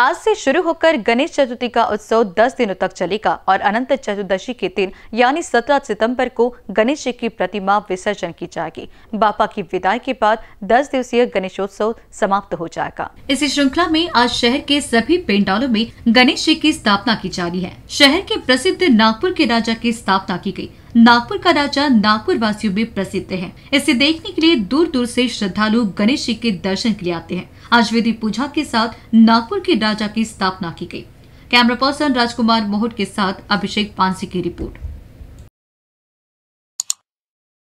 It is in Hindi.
आज से शुरू होकर गणेश चतुर्थी का उत्सव 10 दिनों तक चलेगा और अनंत चतुर्दशी के दिन यानी 17 सितंबर को गणेश जी की प्रतिमा विसर्जन की जाएगी बापा की विदाई के बाद 10 दिवसीय गणेशोत्सव समाप्त हो जाएगा इसी श्रृंखला में आज शहर के सभी पेंडालों में गणेश जी की स्थापना की जा रही है शहर के प्रसिद्ध नागपुर के राजा की स्थापना की गयी नागपुर का राजा नागपुर वासियों में प्रसिद्ध है इसे देखने के लिए दूर दूर से श्रद्धालु गणेश जी के दर्शन के लिए आते हैं आज विधि पूजा के साथ नागपुर के राजा की स्थापना की गई कैमरा पर्सन राजकुमार मोहट के साथ अभिषेक पांसी की रिपोर्ट